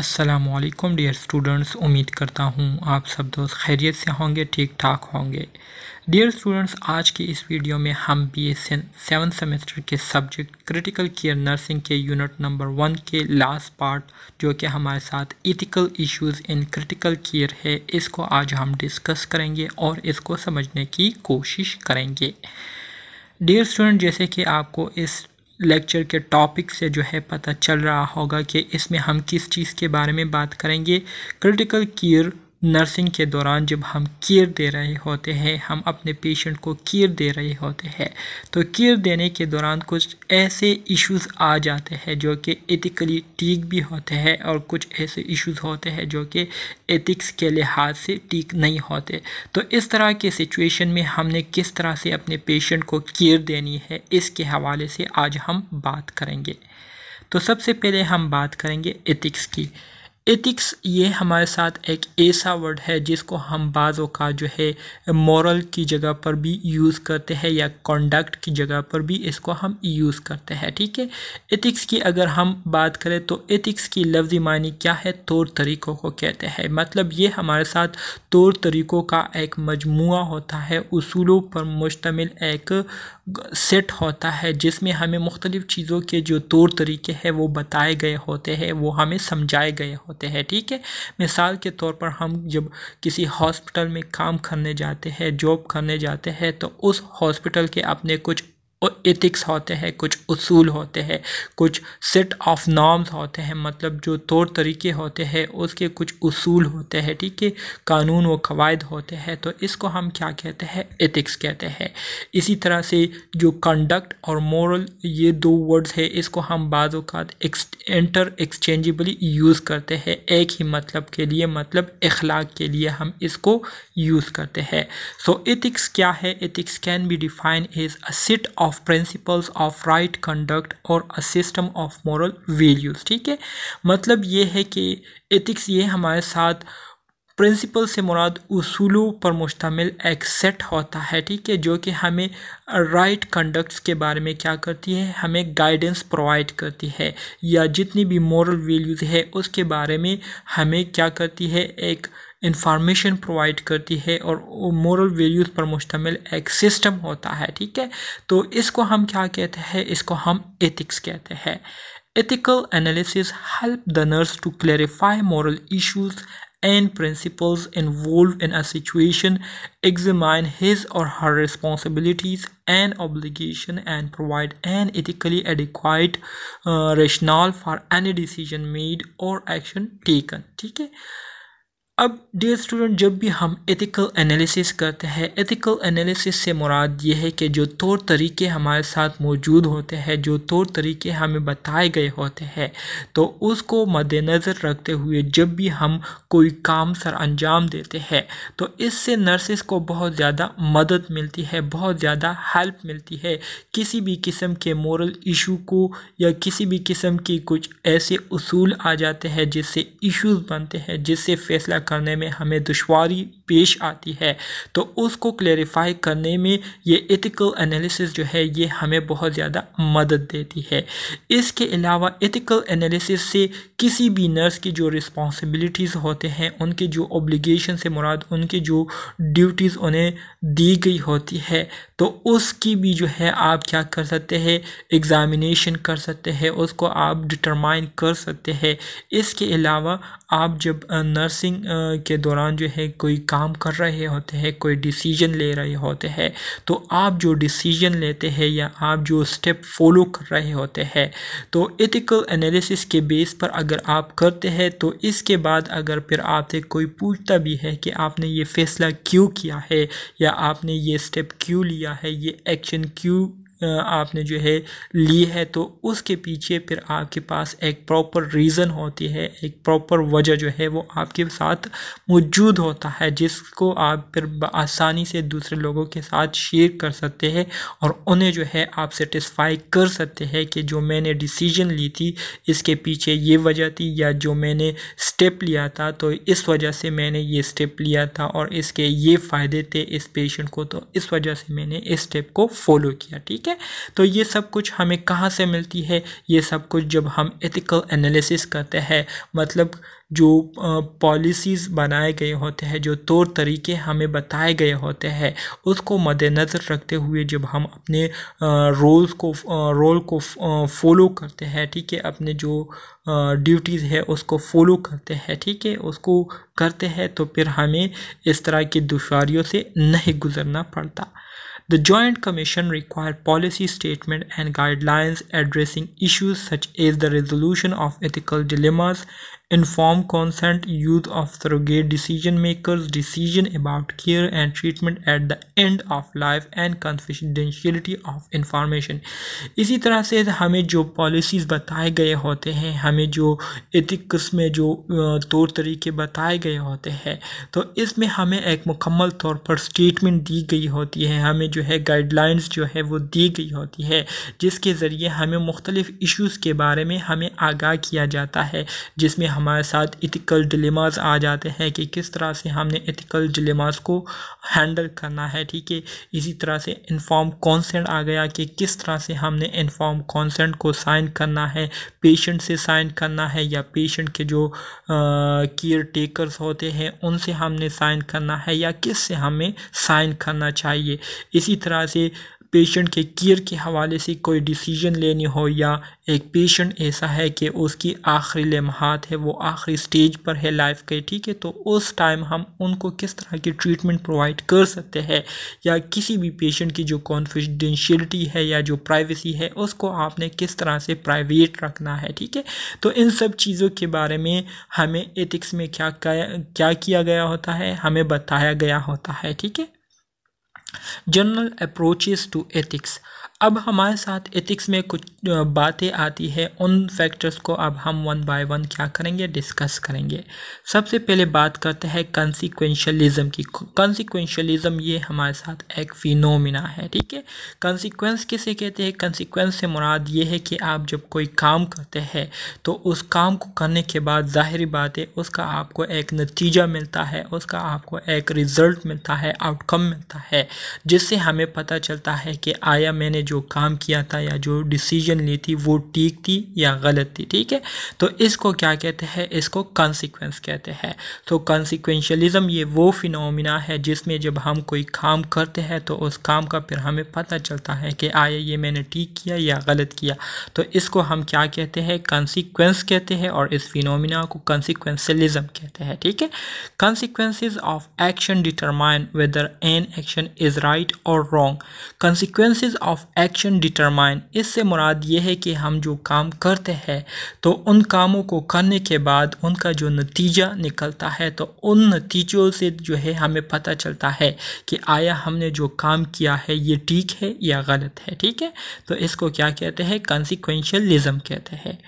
Aslam dear students उम्मीद करता हूँ आप सब दोस्त खैरियत से होंगे ठीक ठाक होंगे डियर स्टूडेंट्स आज की इस वीडियो में हम B S N seven semester के सब्जेक्ट क्रिटिकल केयर नर्सिंग के यूनिट नंबर वन के लास्ट पार्ट जो कि हमारे साथ ethical issues in critical care है इसको आज हम डिस्कस करेंगे और इसको समझने की कोशिश करेंगे डियर स्टूडेंट जैसे कि आपको इस लेक्चर के टॉपिक से जो है पता चल रहा होगा कि इसमें हम किस चीज़ के बारे में बात करेंगे क्रिटिकल कीयर नर्सिंग के दौरान जब हम केयर दे रहे होते हैं हम अपने पेशेंट को केयर दे रहे होते हैं तो केयर देने के दौरान कुछ ऐसे इश्यूज आ जाते हैं जो कि एथिकली ठीक भी होते हैं और कुछ ऐसे इश्यूज होते हैं जो कि एथिक्स के लिहाज से ठीक नहीं होते तो इस तरह के सिचुएशन में हमने किस तरह से अपने पेशेंट को केयर देनी है इसके हवाले से आज हम बात करेंगे तो सबसे पहले हम बात करेंगे एथिक्स की एथिक्स ये हमारे साथ एक ऐसा वर्ड है जिसको हम बाज़ों का जो है मॉरल की जगह पर भी यूज़ करते हैं या कॉन्डक्ट की जगह पर भी इसको हम यूज़ करते हैं ठीक है एथिक्स की अगर हम बात करें तो एथिक्स की लफ्ज़ी मानी क्या है तौर तरीक़ों को कहते हैं मतलब ये हमारे साथ तौर तरीक़ों का एक मजमू होता है उसूलों पर मुश्तमिल एक सेट होता है जिसमें हमें मुख्तलिफ़ चीज़ों के जो तौर तरीके हैं वो बताए गए होते हैं वो हमें समझाए गए होते हैं ठीक है मिसाल के तौर पर हम जब किसी हॉस्पिटल में काम करने जाते हैं जॉब करने जाते हैं तो उस हॉस्पिटल के अपने कुछ एथिक्स होते हैं कुछ उसूल होते हैं कुछ सेट ऑफ नॉर्म्स होते हैं मतलब जो तौर तरीके होते हैं उसके कुछ उसूल होते हैं ठीक है कानून व कवायद होते हैं तो इसको हम क्या कहते हैं एथिक्स कहते हैं इसी तरह से जो कंडक्ट और मॉरल ये दो वर्ड्स है इसको हम बाद इंटर एक्सचेंजबली यूज़ करते हैं एक ही मतलब के लिए मतलब अखलाक के लिए हम इसको यूज़ करते हैं सो एथिक्स क्या है ethics can be define as a set of of principles of right conduct और a system of moral values ठीक है मतलब ये है कि एथिक्स ये हमारे साथ प्रिंसिपल से मुराद उसूलों पर मुश्तमिल एक सेट होता है ठीक है जो कि हमें राइट कंडक्ट्स के बारे में क्या करती है हमें गाइडेंस प्रोवाइड करती है या जितनी भी मॉरल वैल्यूज़ है उसके बारे में हमें क्या करती है एक इंफॉर्मेशन प्रोवाइड करती है और मॉरल वैल्यूज़ पर मुश्तम एक सिस्टम होता है ठीक है तो इसको हम क्या कहते हैं इसको हम एथिक्स कहते हैं ethical analysis help the nurse to clarify moral issues and principles involve in actuation situation his और her responsibilities and obligation and provide an ethically adequate rationale for any decision made और action taken ठीक है अब dear student जब भी हम ethical analysis करते हैं एथिकल एनालिसिस से मुराद ये है कि जो तौर तरीके हमारे साथ मौजूद होते हैं जो तौर तरीके हमें बताए गए होते हैं तो उसको मद्देनज़र रखते हुए जब भी हम कोई काम सर अंजाम देते हैं तो इससे नर्सिस को बहुत ज़्यादा मदद मिलती है बहुत ज़्यादा हेल्प मिलती है किसी भी किस्म के मॉरल इशू को या किसी भी किस्म की कुछ ऐसे असूल आ जाते हैं जिससे इशूज़ बनते हैं जिससे फ़ैसला करने में हमें दुशारी पेश आती है तो उसको क्लेरिफाई करने में ये एथिकल एनालिसिस जो है ये हमें बहुत ज़्यादा मदद देती है इसके अलावा एथिकल एनालिसिस से किसी भी नर्स की जो रिस्पॉन्सिबिलिटीज़ होते हैं उनके जो ऑब्लिगेशन से मुराद उनकी जो ड्यूटीज़ उन्हें दी गई होती है तो उसकी भी जो है आप क्या कर सकते हैं एग्ज़ामिनेशन कर सकते हैं उसको आप डिटरमाइन कर सकते हैं इसके अलावा आप जब नर्सिंग के दौरान जो है कोई काम कर रहे होते हैं कोई डिसीजन ले रहे होते हैं तो आप जो डिसीजन लेते हैं या आप जो स्टेप फॉलो कर रहे होते हैं तो एथिकल एनालिसिस के बेस पर अगर आप करते हैं तो इसके बाद अगर फिर आपसे कोई पूछता भी है कि आपने ये फ़ैसला क्यों किया है या आपने ये स्टेप क्यों लिया है ये एक्शन क्यों आपने जो है ली है तो उसके पीछे फिर आपके पास एक प्रॉपर रीज़न होती है एक प्रॉपर वजह जो है वो आपके साथ मौजूद होता है जिसको आप फिर आसानी से दूसरे लोगों के साथ शेयर कर सकते हैं और उन्हें जो है आप सेटिस्फाई कर सकते हैं कि जो मैंने डिसीजन ली थी इसके पीछे ये वजह थी या जो मैंने स्टेप लिया था तो इस वजह से मैंने ये स्टेप लिया था और इसके ये फ़ायदे थे इस पेशेंट को तो इस वजह से मैंने इस स्टेप को फॉलो किया ठीक है है तो ये सब कुछ हमें कहाँ से मिलती है ये सब कुछ जब हम एथिकल एनालिसिस करते हैं मतलब जो पॉलिसीज़ बनाए गए होते हैं जो तौर तरीके हमें बताए गए होते हैं उसको मद्देनज़र रखते हुए जब हम अपने रोल्स को रोल को फॉलो करते हैं ठीक है अपने जो ड्यूटीज़ है उसको फॉलो करते हैं ठीक है उसको करते हैं तो फिर हमें इस तरह की दुशारियों से नहीं गुज़रना पड़ता The Joint Commission required policy statement and guidelines addressing issues such as the resolution of ethical dilemmas informed consent use of surrogate decision makers decision about care and treatment at the end of life and confidentiality of information इसी तरह से हमें जो policies बताए गए होते हैं हमें जो एथिक्स में जो तौर तरीके बताए गए होते हैं तो इसमें हमें एक मुकम्मल तौर पर स्टेटमेंट दी गई होती है हमें जो है गाइडलाइंस जो है वो दी गई होती है जिसके ज़रिए हमें मुख्तलिफ़ इशूज़ के बारे में हमें आगाह किया जाता है जिसमें हम हमारे साथ इथिकल डिलेमास आ जाते हैं कि किस तरह से हमने इथिकल डिलेमास को हैंडल करना है ठीक है इसी तरह से इन्फॉर्म कॉन्सेंट आ गया कि किस तरह से हमने इन्फॉर्म कॉन्सेंट को साइन करना है पेशेंट से साइन करना है या पेशेंट के जो केयर टेकर्स होते हैं उनसे हमने साइन करना है या किस से हमें साइन करना चाहिए इसी तरह से पेशेंट के केयर के हवाले से कोई डिसीजन लेनी हो या एक पेशेंट ऐसा है कि उसकी आखिरी लम्हात है वो आखिरी स्टेज पर है लाइफ के ठीक है तो उस टाइम हम उनको किस तरह की ट्रीटमेंट प्रोवाइड कर सकते हैं या किसी भी पेशेंट की जो कॉन्फिडेंशियलिटी है या जो प्राइवेसी है उसको आपने किस तरह से प्राइवेट रखना है ठीक है तो इन सब चीज़ों के बारे में हमें एथिक्स में क्या क्या किया गया होता है हमें बताया गया होता है ठीक है General approaches to ethics अब हमारे साथ एथिक्स में कुछ बातें आती है उन फैक्टर्स को अब हम वन बाय वन क्या करेंगे डिस्कस करेंगे सबसे पहले बात करते हैं कंसिक्वेंशलिज्म की कंसिक्वेंशलिज्म ये हमारे साथ एक फिनोमिना है ठीक है कंसिक्वेंस किसे कहते हैं कंसिक्वेंस से मुराद ये है कि आप जब कोई काम करते हैं तो उस काम को करने के बाद ज़ाहरी बात है उसका आपको एक नतीजा मिलता है उसका आपको एक रिज़ल्ट मिलता है आउटकम मिलता है जिससे हमें पता चलता है कि आया मैंने जो काम किया था या जो डिसीजन ली थी वो ठीक थी या गलत थी ठीक है तो इसको क्या कहते हैं इसको कॉन्सिक्वेंस कहते हैं तो कॉन्सिक्वेंशलिज्म ये वो फिनोमिना है जिसमें जब हम कोई काम करते हैं तो उस काम का फिर हमें पता चलता है कि आया ये मैंने ठीक किया या गलत किया तो इसको हम क्या कहते हैं कॉन्सिक्वेंस कहते हैं और इस फिनोमिना को कॉन्सिक्वेंसलिज्म कहते हैं ठीक है consequences of action determine whether an action is right और wrong consequences of action determine इससे मुराद ये है कि हम जो काम करते हैं तो उन कामों को करने के बाद उनका जो नतीजा निकलता है तो उन नतीजों से जो है हमें पता चलता है कि आया हमने जो काम किया है ये ठीक है या गलत है ठीक है तो इसको क्या कहते हैं कंसिक्वेंशलिज़म कहते हैं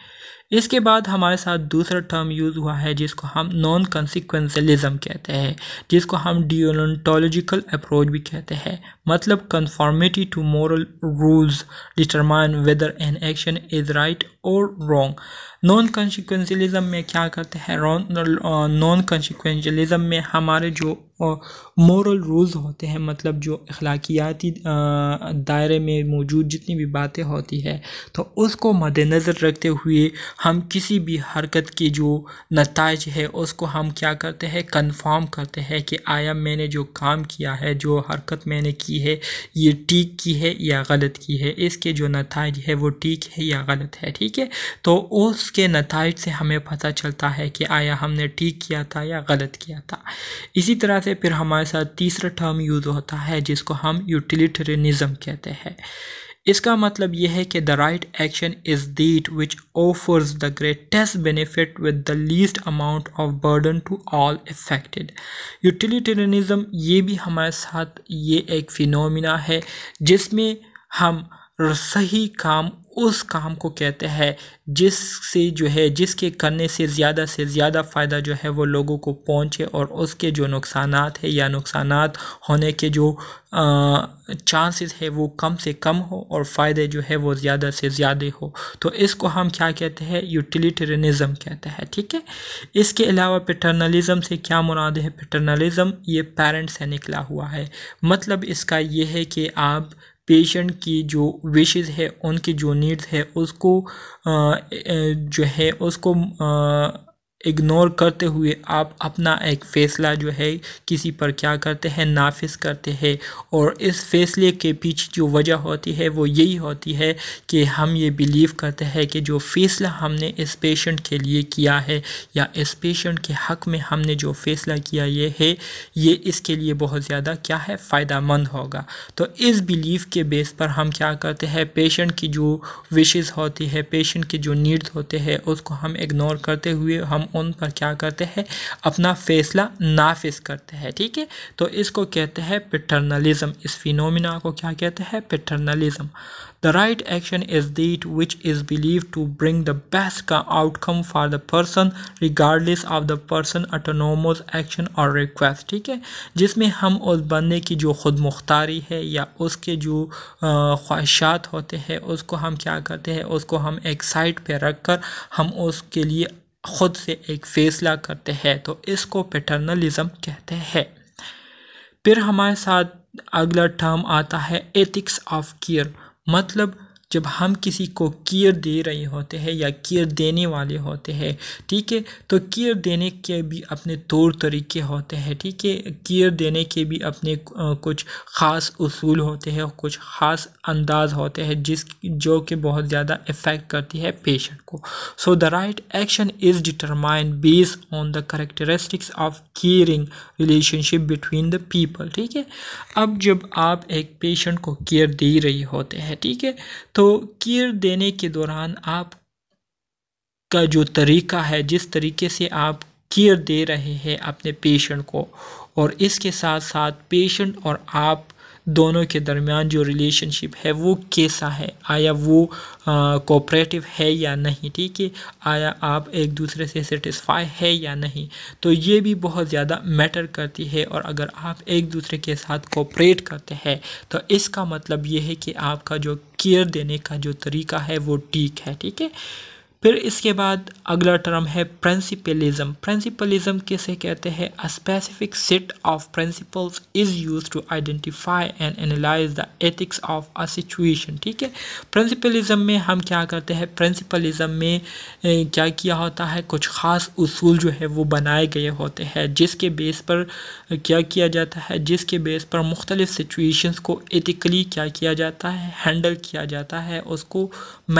इसके बाद हमारे साथ दूसरा टर्म यूज़ हुआ है जिसको हम नॉन कंसिक्वेंसलिज्म कहते हैं जिसको हम डिओनटोलॉजिकल अप्रोच भी कहते हैं मतलब conformity to moral rules determine whether an action is right और रॉन्ग नॉन कॉन्सिक्वेंशलिज्म में क्या करते हैं नॉन कॉन्सिक्वेंशलिज्म uh, में हमारे जो मॉरल uh, रूल्स होते हैं मतलब जो अखलाकियाती uh, दायरे में मौजूद जितनी भी बातें होती है तो उसको मद्दनज़र रखते हुए हम किसी भी हरकत की जो नतज है उसको हम क्या करते हैं कन्फर्म करते हैं कि आया मैंने जो काम किया है जो हरकत मैंने की है ये ठीक की है या गलत की है इसके जो नतज है वो ठीक है या गलत है ठीक है तो उस इसके नतज से हमें पता चलता है कि आया हमने ठीक किया था या गलत किया था इसी तरह से फिर हमारे साथ तीसरा टर्म यूज़ होता है जिसको हम यूटिलिटरिनिज़म कहते हैं इसका मतलब यह है कि the right action is that which offers the greatest benefit with the least amount of burden to all affected utilitarianism ये भी हमारे साथ ये एक फिनोमिना है जिसमें हम सही काम उस काम को कहते हैं जिससे जो है जिसके करने से ज़्यादा से ज़्यादा फ़ायदा जो है वो लोगों को पहुंचे और उसके जो नुकसान है या नुकसान होने के जो चांसेस है वो कम से कम हो और फ़ायदे जो है वो ज़्यादा से ज़्यादा हो तो इसको हम क्या कहते हैं यूटिलिटेरियनिज़म कहते हैं ठीक है इसके अलावा पेटर्नलिज़म से क्या मुराद है पेटर्नलिज़म ये पेरेंट्स से निकला हुआ है मतलब इसका ये है कि आप पेशेंट की जो विशेज़ है उनकी जो नीड्स है उसको जो है उसको इग्नोर करते हुए आप अपना एक फ़ैसला जो है किसी पर क्या करते हैं नाफिस करते हैं और इस फ़ैसले के पीछे जो वजह होती है वो यही होती है कि हम ये बिलीव करते हैं कि जो फ़ैसला हमने इस पेशेंट के लिए किया है या इस पेशेंट के हक़ में हमने जो फ़ैसला किया ये है ये इसके लिए बहुत ज़्यादा क्या है फ़ायदा मंद होगा तो इस बिलीफ के बेस पर हम क्या करते हैं पेशेंट की जो विशेज़ होती है पेशेंट के जो नीड्स होते हैं उसको हम इग्नोर करते हुए हम उन पर क्या करते हैं अपना फैसला नाफिज करते हैं ठीक है तो इसको कहते हैं पेटर्नलिज्म इस फिनोमिना को क्या कहते हैं paternalism the right action is that which is believe to bring the best का outcome for the person regardless of the person autonomous action और रिक्वेस्ट ठीक है जिसमें हम उस बंदे की जो खुद मुख्तारी है या उसके जो ख्वाहिशात होते हैं उसको हम क्या करते हैं उसको हम एक साइड पर रख कर हम उसके लिए ख़ुद से एक फैसला करते हैं तो इसको पेटर्नलिज़म कहते हैं फिर हमारे साथ अगला टर्म आता है एथिक्स ऑफ केयर मतलब जब हम किसी को कीयर दे रहे होते हैं या केयर देने वाले होते हैं ठीक है तो केयर देने के भी अपने तौर तरीके होते हैं ठीक है कीयर देने के भी अपने कुछ ख़ास असूल होते हैं कुछ ख़ास अंदाज होते हैं जिस जो कि बहुत ज़्यादा इफ़ेक्ट करती है पेशेंट को so the right action is determine based on the characteristics of caring relationship between the people ठीक है अब जब आप एक पेशेंट को केयर दे रही होते हैं ठीक है तो तो कीर देने के दौरान आप का जो तरीका है जिस तरीके से आप कीर दे रहे हैं अपने पेशेंट को और इसके साथ साथ पेशेंट और आप दोनों के दरमियान जो रिलेशनशिप है वो कैसा है आया वो कोऑपरेटिव है या नहीं ठीक है आया आप एक दूसरे से सेटिस्फाई है या नहीं तो ये भी बहुत ज़्यादा मैटर करती है और अगर आप एक दूसरे के साथ कोऑपरेट करते हैं तो इसका मतलब ये है कि आपका जो केयर देने का जो तरीका है वो ठीक है ठीक है फिर इसके बाद अगला टर्म है प्रिंसिपलिज्म प्रिंसिपलिज्म किसे कहते हैं a specific set of principles is use to identify and analyze the ethics of a situation ठीक है प्रिंसिपलिज्म में हम क्या करते हैं प्रिंसिपलिज्म में क्या किया होता है कुछ ख़ास उसूल जो है वो बनाए गए होते हैं जिसके बेस पर क्या किया जाता है जिसके बेस पर मुख्तलिफ़ सिचुएशंस को एथिकली क्या किया जाता है हैंडल किया जाता है उसको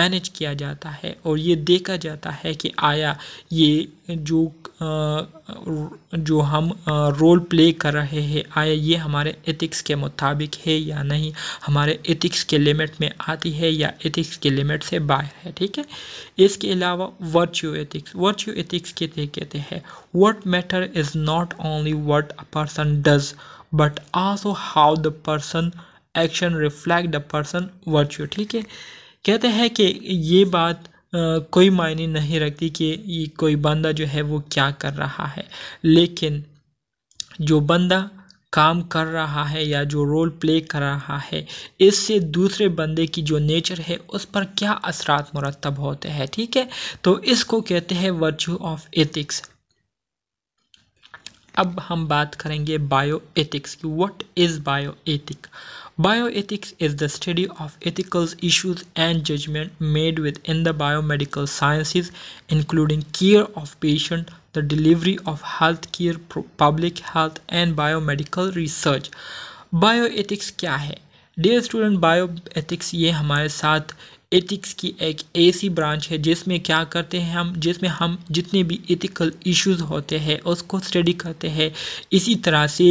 मैनेज किया जाता है और ये देखा जाता है कि आया ये जो जो हम रोल प्ले कर रहे हैं आया ये हमारे एथिक्स के मुताबिक है या नहीं हमारे एथिक्स के लिमिट में आती है या एथिक्स के लिमिट से बाहर है ठीक है इसके अलावा वर्च्यू एथिक्स वर्च्यू एथिक्स किसे कहते हैं what matter is not only what a person does but also how the person action reflect the person virtue ठीक है कहते हैं कि ये बात कोई मायने नहीं रखती कि ये कोई बंदा जो है वो क्या कर रहा है लेकिन जो बंदा काम कर रहा है या जो रोल प्ले कर रहा है इससे दूसरे बंदे की जो नेचर है उस पर क्या असरात मुरतब होते हैं ठीक है तो इसको कहते हैं वर्चू ऑफ एथिक्स अब हम बात करेंगे बायो एथिक्स की what is bioethic Bioethics is the study of ethical issues and judgment made within the biomedical sciences, including care of patients, the delivery of health care, public health, and biomedical research. Bioethics क्या है Dear student, bioethics ये हमारे साथ ethics की एक ऐसी branch है जिसमें क्या करते हैं हम जिसमें हम जितने भी एथिकल इश्यूज होते हैं उसको स्टडी करते हैं इसी तरह से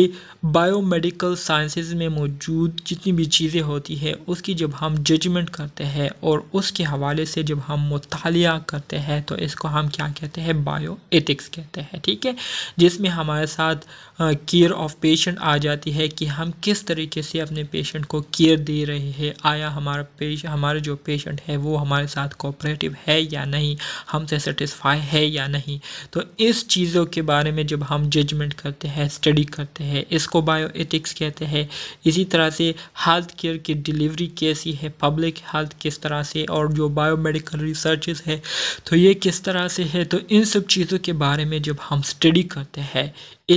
बायोमेडिकल साइंसेज में मौजूद जितनी भी चीज़ें होती है उसकी जब हम जजमेंट करते हैं और उसके हवाले से जब हम मुताल करते हैं तो इसको हम क्या कहते हैं बायो एथिक्स कहते हैं ठीक है जिसमें हमारे साथ केयर ऑफ पेशेंट आ जाती है कि हम किस तरीके से अपने पेशेंट को केयर दे रहे हैं आया हमारा पेश हमारा जो पेशेंट है वो हमारे साथ कोऑपरेटिव है या नहीं हमसे सेटिस्फाई है या नहीं तो इस चीज़ों के बारे में जब हम जजमेंट करते हैं स्टडी करते हैं इस इसको बायोएथिक्स कहते हैं इसी तरह से हेल्थ केयर की डिलीवरी कैसी है पब्लिक हेल्थ किस तरह से और जो बायोमेडिकल रिसर्चेस है तो ये किस तरह से है तो इन सब चीज़ों के बारे में जब हम स्टडी करते हैं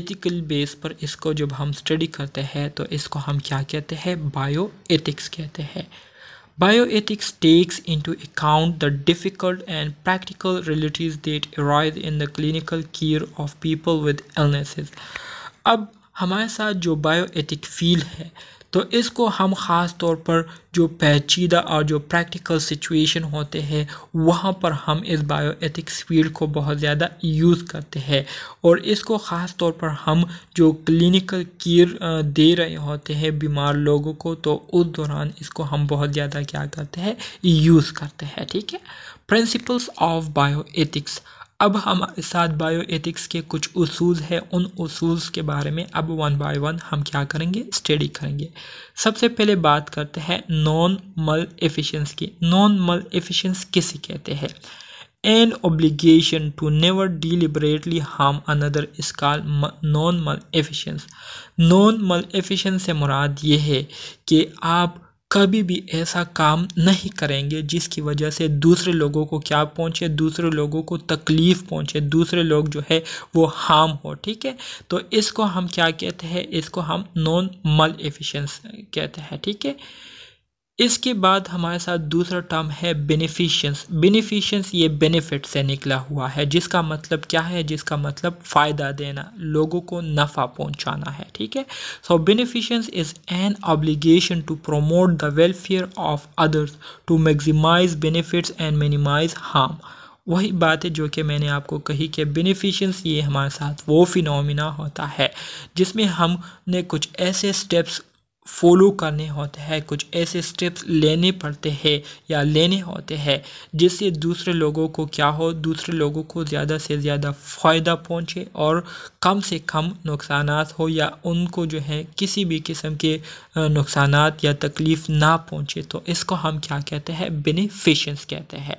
एथिकल बेस पर इसको जब हम स्टडी करते हैं तो इसको हम क्या कहते हैं बायो एथिक्स कहते हैं Bioethics takes into account the difficult and practical realities that arise in the clinical care of people with illnesses. अब हमारे साथ जो बायोएटिक फील्ड है तो इसको हम ख़ास तौर पर जो पेचीदा और जो प्रैक्टिकल सिचुएशन होते हैं वहाँ पर हम इस बायोएथिक्स फील्ड को बहुत ज़्यादा यूज़ करते हैं और इसको ख़ास तौर पर हम जो क्लिनिकल केयर दे रहे होते हैं बीमार लोगों को तो उस दौरान इसको हम बहुत ज़्यादा क्या करते हैं यूज़ करते हैं ठीक है प्रिंसिपल्स ऑफ बायोएथिक्स अब हमारे साथ बायो एथिक्स के कुछ उसूल हैं उन उसूल के बारे में अब वन बाय वन हम क्या करेंगे स्टडी करेंगे सबसे पहले बात करते हैं नॉन मल एफिशिएंस की नॉन मल एफिशिएंस किसे कहते हैं an obligation to never deliberately harm is call non मल non नॉन मल maleficence से मुराद ये है कि आप कभी भी ऐसा काम नहीं करेंगे जिसकी वजह से दूसरे लोगों को क्या पहुंचे दूसरे लोगों को तकलीफ़ पहुंचे दूसरे लोग जो है वो हार्म हो ठीक है तो इसको हम क्या कहते हैं इसको हम नॉन मल एफिशेंस कहते हैं ठीक है थीके? इसके बाद हमारे साथ दूसरा टर्म है बेनिफिशियंस बेनिफिशियंस ये बेनिफिट से निकला हुआ है जिसका मतलब क्या है जिसका मतलब फ़ायदा देना लोगों को नफ़ा पहुंचाना है ठीक है so beneficence is an obligation to promote the welfare of others to maximize benefits and minimize harm वही बात है जो कि मैंने आपको कही कि बेनिफिशियंस ये हमारे साथ वो फिनोमिना होता है जिसमें हमने कुछ ऐसे स्टेप्स फॉलो करने होते हैं कुछ ऐसे स्टेप्स लेने पड़ते हैं या लेने होते हैं जिससे दूसरे लोगों को क्या हो दूसरे लोगों को ज़्यादा से ज़्यादा फ़ायदा पहुँचे और कम से कम नुकसान हो या उनको जो है किसी भी किस्म के नुकसान या तकलीफ़ ना पहुँचे तो इसको हम क्या कहते हैं बेनिफिशंस कहते हैं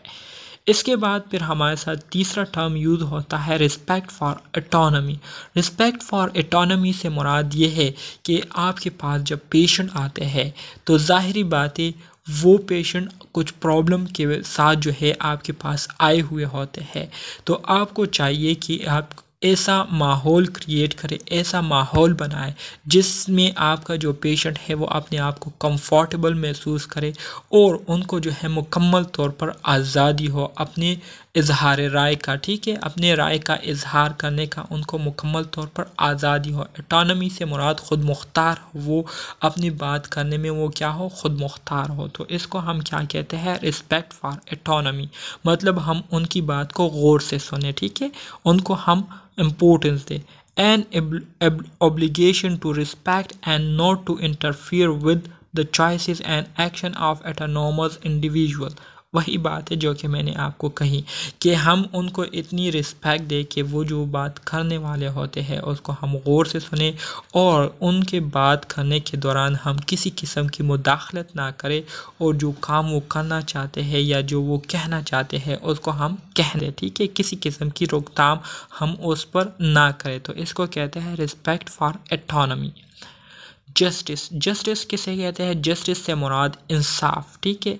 इसके बाद फिर हमारे साथ तीसरा टर्म यूज़ होता है respect for autonomy respect for autonomy से मुराद ये है कि आपके पास जब पेशेंट आते हैं तो ज़ाहरी बातें वो पेशेंट कुछ प्रॉब्लम के साथ जो है आपके पास आए हुए होते हैं तो आपको चाहिए कि आप ऐसा माहौल क्रिएट करें ऐसा माहौल बनाए जिसमें आपका जो पेशेंट है वो अपने आप को कंफर्टेबल महसूस करे और उनको जो है मुकम्मल तौर पर आज़ादी हो अपने इजहार राय का ठीक है अपने राय का इजहार करने का उनको मुकम्मल तौर पर आज़ादी हो एटानमी से मुराद ख़ुद मुख्तार वो अपनी बात करने में वो क्या हो ख़ुद मुख्तार हो तो इसको हम क्या कहते हैं रिस्पेक्ट फॉर एटानमी मतलब हम उनकी बात को गौर से सुने ठीक है उनको हम इम्पोर्टेंस दें an obligation to respect and not to interfere with the choice and action of autonomous individual वही बात है जो कि मैंने आपको कही कि हम उनको इतनी रिस्पेक्ट दें कि वो जो बात करने वाले होते हैं उसको हम गौर से सुने और उनके बात करने के दौरान हम किसी किस्म की मुदाखलत ना करें और जो काम वो करना चाहते हैं या जो वो कहना चाहते हैं उसको हम कह दें ठीक है किसी किस्म की रोकथाम हम उस पर ना करें तो इसको कहते हैं respect for autonomy justice justice किसे कहते हैं जस्टिस से मुराद इंसाफ ठीक है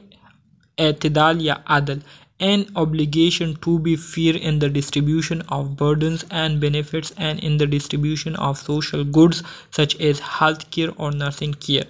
अतदाल या आदल an obligation to be fair in the distribution of burdens and benefits and in the distribution of social goods such as health care और नर्सिंग केयर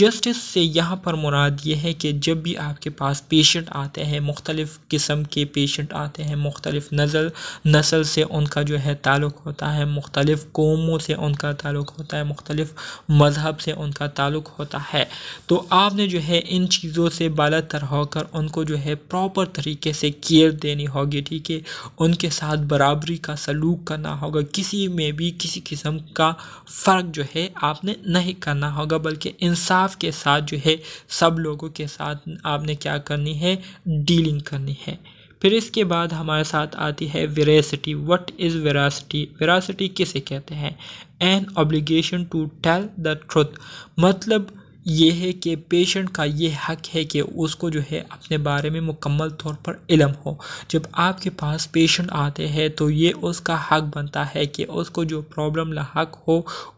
जस्टिस से यहाँ पर मुराद ये है कि जब भी आपके पास पेशेंट आते हैं मुख्तलिफ़ किस्म के पेशेंट आते हैं मुख्तलिफ़ नज़ल नस्ल से उनका जो है ताल्लुक़ होता है मुख्तलिफ़ कौमों से उनका ताल्लुक़ होता है मुख्तलिफ़ मज़हब से उनका ताल्लुक़ होता है तो आपने जो है इन चीज़ों से बाला तर होकर उनको जो है प्रॉपर तरीके तरीके से केयर देनी होगी ठीक है उनके साथ बराबरी का सलूक करना होगा किसी में भी किसी किस्म का फ़र्क जो है आपने नहीं करना होगा बल्कि इंसाफ के साथ जो है सब लोगों के साथ आपने क्या करनी है डीलिंग करनी है फिर इसके बाद हमारे साथ आती है veracity what is veracity veracity किसे कहते हैं an obligation to tell the truth मतलब ये है कि पेशेंट का ये हक है कि उसको जो है अपने बारे में मुकम्मल तौर पर इलम हो जब आपके पास पेशेंट आते हैं तो ये उसका हक बनता है कि उसको जो प्रॉब्लम लाक हो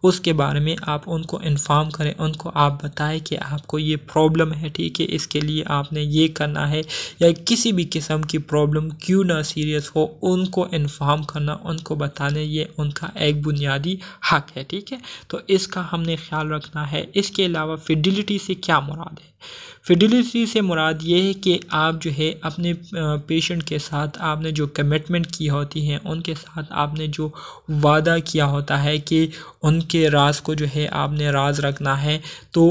उसके बारे में आप उनको इन्फॉर्म करें उनको आप बताएं कि आपको ये प्रॉब्लम है ठीक है इसके लिए आपने ये करना है या किसी भी किस्म की प्रॉब्लम क्यों ना सीरियस हो उनको इन्फॉर्म करना उनको बताने ये उनका एक बुनियादी हक है ठीक है तो इसका हमने ख्याल रखना है इसके अलावा फिर फिडिलिटी से क्या मुराद है फिडिलिटी से मुराद ये है कि आप जो है अपने पेशेंट के साथ आपने जो कमिटमेंट की होती है उनके साथ आपने जो वादा किया होता है कि उनके राज को जो है आपने राज रखना है तो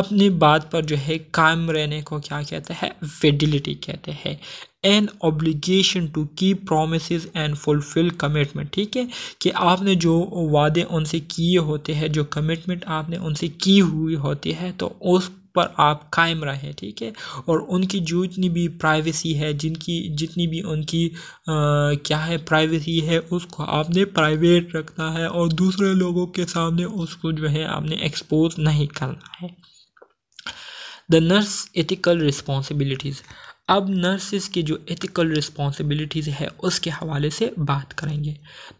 अपनी बात पर जो है कायम रहने को क्या कहते हैं फिडिलिटी कहते हैं an obligation to keep promise and fulfil commitment ठीक है कि आपने जो वादे उनसे किए होते हैं जो कमिटमेंट आपने उनसे की हुई होती है तो उस पर आप कायम रहें ठीक है और उनकी जो जितनी भी प्राइवेसी है जिनकी जितनी भी उनकी आ, क्या है प्राइवेसी है उसको आपने प्राइवेट रखना है और दूसरे लोगों के सामने उसको जो है आपने एक्सपोज नहीं करना है द नर्स एथिकल रिस्पॉन्सिबिलिटीज़ अब नर्सिस की जो एथिकल रिस्पॉन्सिबिलिटीज़ है उसके हवाले से बात करेंगे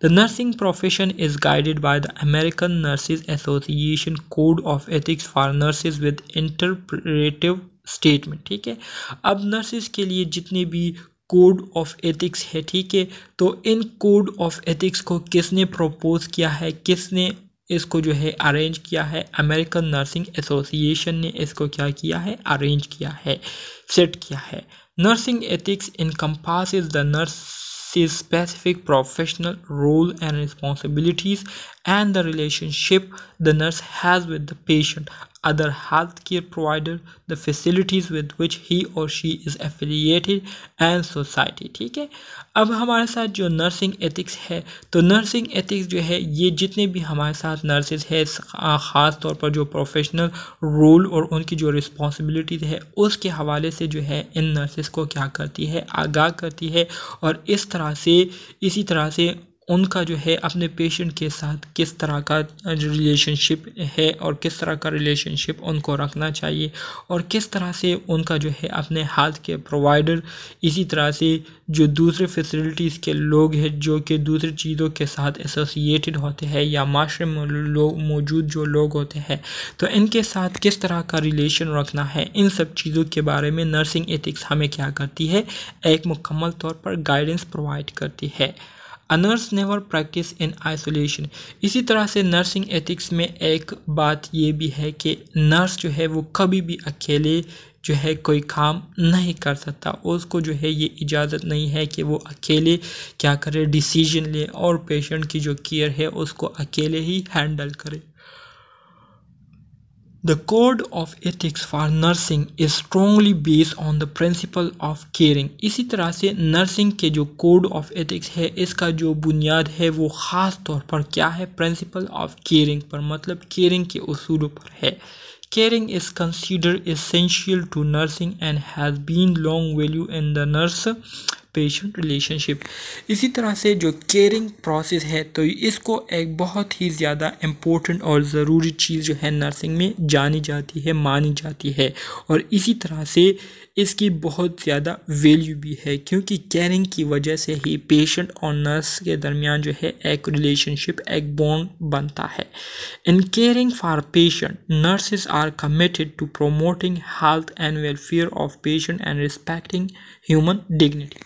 the nursing profession is guided by the American nurses association code of ethics for nurses with interpretive statement ठीक है अब नर्सिस के लिए जितने भी कोड ऑफ एथिक्स है ठीक है तो इन कोड ऑफ एथिक्स को किसने प्रपोज किया है किसने इसको जो है अरेंज किया है अमेरिकन नर्सिंग एसोसिएशन ने इसको क्या किया है अरेंज किया है सेट किया है nursing ethics encompass the nurse specific professional role and responsibilities and the relationship the nurse has with the patient, other healthcare provider, the facilities with which he or she is affiliated and society ठीक है अब हमारे साथ जो nursing ethics है तो nursing ethics जो है ये जितने भी हमारे साथ नर्सेज है ख़ास तौर पर जो प्रोफेशनल रोल और उनकी जो रिस्पॉन्सिबिलिटीज़ है उसके हवाले से जो है इन नर्सेज को क्या करती है आगाह करती है और इस तरह से इसी तरह से उनका जो है अपने पेशेंट के साथ किस तरह का रिलेशनशिप है और किस तरह का रिलेशनशिप उनको रखना चाहिए और किस तरह से उनका जो है अपने हेल्थ के प्रोवाइडर इसी तरह से जो दूसरे फैसिलिटीज़ के लोग हैं जो कि दूसरी चीज़ों के साथ एसोसिएटेड होते हैं या माशरे में लोग मौजूद जो लोग होते हैं तो इनके साथ किस तरह का रिलेशन रखना है इन सब चीज़ों के बारे में नर्सिंग एथिक्स हमें क्या करती है एक मुकम्मल तौर पर गाइडेंस प्रोवाइड करती है a nurse never practice in isolation इसी तरह से नर्सिंग एथिक्स में एक बात ये भी है कि नर्स जो है वो कभी भी अकेले जो है कोई काम नहीं कर सकता उसको जो है ये इजाज़त नहीं है कि वो अकेले क्या करे डिसीजन ले और पेशेंट की जो केयर है उसको अकेले ही हैंडल करे The code of ethics for nursing is strongly based on the principle of caring. इसी तरह से नर्सिंग के जो कोड ऑफ एथिक्स है इसका जो बुनियाद है वो ख़ास तौर पर क्या है प्रिंसिपल ऑफ केयरिंग पर मतलब केयरिंग के असूलों पर है Caring is considered essential to nursing and has been long value in the nurse patient relationship इसी तरह से जो केयरिंग प्रोसेस है तो इसको एक बहुत ही ज़्यादा इम्पोर्टेंट और ज़रूरी चीज़ जो है नर्सिंग में जानी जाती है मानी जाती है और इसी तरह से इसकी बहुत ज़्यादा वैल्यू भी है क्योंकि केयरिंग की वजह से ही पेशेंट और नर्स के दरमियान जो है एक रिलेशनशिप एक बॉन्ड बनता है in caring for patient nurses are committed to promoting health and welfare of patient and respecting human dignity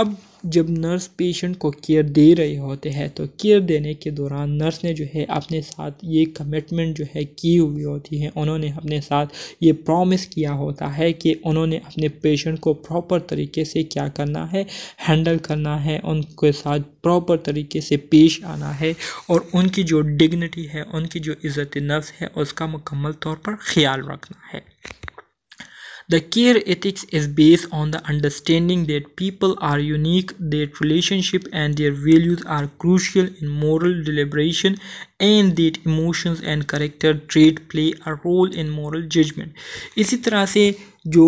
अब जब नर्स पेशेंट को केयर दे रहे होते हैं तो केयर देने के दौरान नर्स ने जो है अपने साथ ये कमिटमेंट जो है की हुई होती है उन्होंने अपने साथ ये प्रॉमिस किया होता है कि उन्होंने अपने पेशेंट को प्रॉपर तरीके से क्या करना है हैंडल करना है उनके साथ प्रॉपर तरीके से पेश आना है और उनकी जो डिग्निटी है उनकी जो इज़्ज़त नफ्स है उसका मुकम्मल तौर पर ख्याल रखना है The care ethics is based on the understanding that people are unique, their relationship and their values are crucial in moral deliberation, and that emotions and character trait play a role in moral judgment. इसी तरह से जो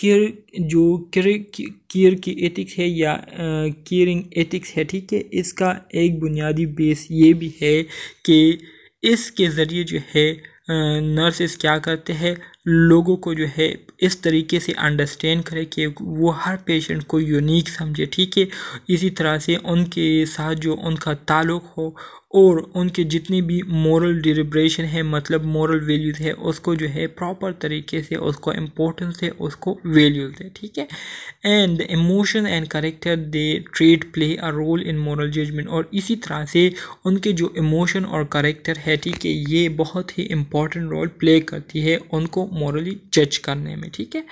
care जो care की ethics है या caring ethics है ठीक है इसका एक बुनियादी बेस ये भी है कि इसके ज़रिए जो है नर्सेस क्या करते हैं लोगों को जो है इस तरीके से अंडरस्टैंड करें कि वो हर पेशेंट को यूनिक समझे ठीक है इसी तरह से उनके साथ जो उनका ताल्लुक़ हो और उनके जितनी भी मॉरल डिलिब्रेशन है मतलब मॉरल वैल्यूज़ है उसको जो है प्रॉपर तरीके से उसको इम्पोर्टेंस है उसको वैल्यूज़ है ठीक है and the emotion and character they trade play a role in moral judgement और इसी तरह से उनके जो इमोशन और करेक्टर है ठीक है ये बहुत ही इम्पॉर्टेंट रोल प्ले करती है उनको मॉरली जज करने में ठीक है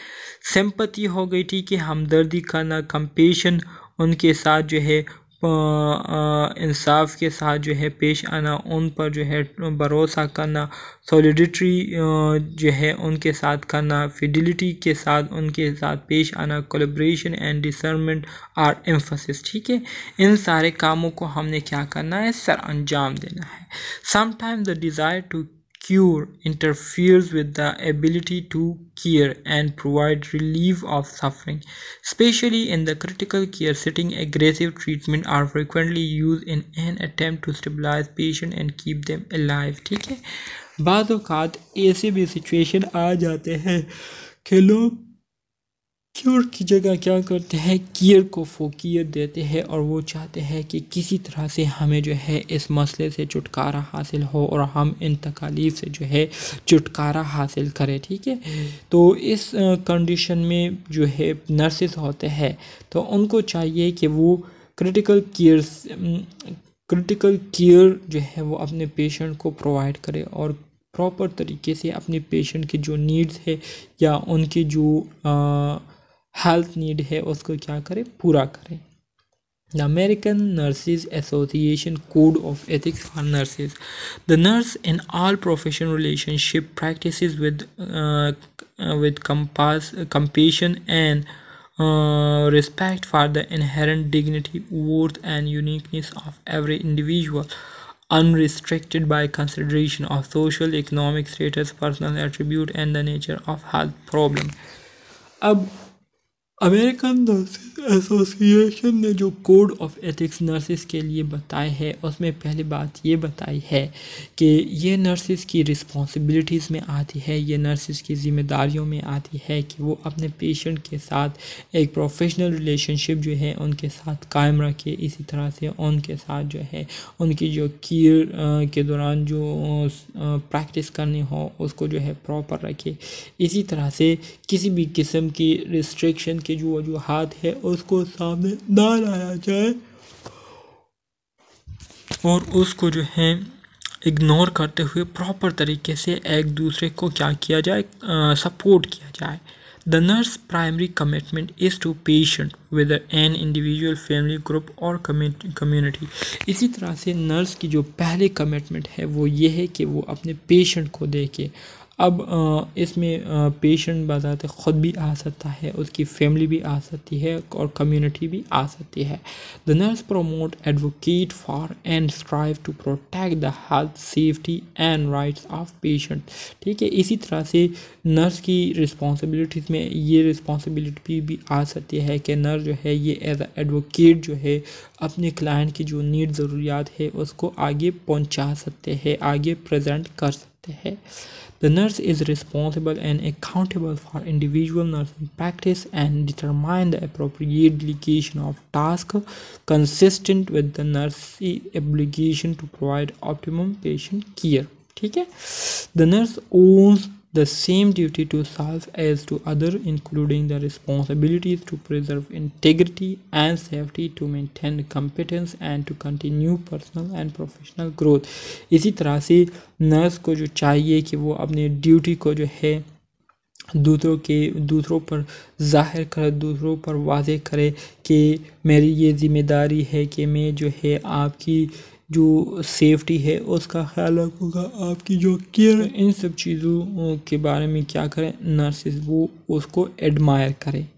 सिंपति हो गई ठीक है हमदर्दी करना कंपेशन उनके साथ जो है इंसाफ के साथ जो है पेश आना उन पर जो है भरोसा करना सोलिडिट्री जो है उनके साथ करना फिडिलिटी के साथ उनके साथ पेश आना collaboration and discernment are emphasis ठीक है इन सारे कामों को हमने क्या करना है सर अंजाम देना है sometime the desire to cure interferes with the ability to cure and provide relief of suffering. Especially in the critical care setting, aggressive treatment are frequently used in an attempt to stabilize patient and keep them alive. ठीक है बाद अवकात ऐसे भी situation आ जाते हैं लोग cure की जगह क्या करते हैं कियर को कीयर देते हैं और वो चाहते हैं कि किसी तरह से हमें जो है इस मसले से छुटकारा हासिल हो और हम इन तकालीफ से जो है छुटकारा हासिल करें ठीक है हम्म। तो इस कंडीशन में जो है नर्सिस होते हैं तो उनको चाहिए कि वो क्रिटिकल केयर क्रिटिकल केयर जो है वो अपने पेशेंट को प्रोवाइड करे और प्रॉपर तरीके से अपने पेशेंट की जो नीड्स है या उनकी जो आ, हेल्थ नीड है उसको क्या करें पूरा करें the American nurses association code of ethics for nurses the nurse in all profession relationship practice with with compassion and respect for the inherent dignity worth and uniqueness of every individual unrestricted by consideration of social economic status personal attribute and the nature of health problem अब American nurses association ने जो code of ethics nurses के लिए बताए है उसमें पहली बात ये बताई है कि ये नर्सिस की रिस्पॉन्सिबिलिटीज़ में आती है ये नर्सिस की ज़िम्मेदारियों में आती है कि वो अपने पेशेंट के साथ एक प्रोफेशनल रिलेशनशिप जो है उनके साथ कायम रखे इसी तरह से उनके साथ जो है उनकी जो कीर के दौरान जो प्रैक्टिस करनी हो उसको जो है प्रॉपर रखे इसी तरह से किसी भी किस्म की रिस्ट्रिक्शन इसके जो जो हाथ है उसको सामने ना लाया जाए और उसको जो है इग्नोर करते हुए प्रॉपर तरीके से एक दूसरे को क्या किया जाए सपोर्ट किया जाए the nurse primary commitment is to patient with an individual family group और कम्युनिटी इसी तरह से नर्स की जो पहले कमिटमेंट है वो ये है कि वो अपने पेशेंट को देखे अब इसमें पेशेंट बज़ात ख़ुद भी आ सकता है उसकी फैमिली भी आ सकती है और कम्युनिटी भी आ सकती है the nurse promote advocate for and strive to protect the health safety and rights of patient ठीक है इसी तरह से नर्स की रिस्पॉन्सिबिलिटीज़ में ये रिस्पॉन्सिबिलिटी भी आ सकती है कि नर्स जो है ये एज एडवोकेट जो है अपने क्लाइंट की जो नीड ज़रूरियात है उसको आगे पहुंचा सकते हैं आगे प्रेजेंट कर सकते हैं the nurse is responsible and accountable for individual nursing practice and determine the appropriate delegation of task consistent with the nurse obligation to provide optimum patient care ठीक है the nurse owns the same duty to self as to other including the responsibilities to preserve integrity and safety to maintain competence and to continue personal and professional growth इसी तरह से nurse को जो चाहिए कि वो अपनी ड्यूटी को जो है दूसरों के दूसरों पर जाहिर करे दूसरों पर वाजे करे कि मेरी ये ज़िम्मेदारी है कि मैं जो है आपकी जो सेफ्टी है उसका ख्याल रखूँगा आपकी जो केयर इन सब चीज़ों के बारे में क्या करें नर्सेस वो उसको एडमायर करें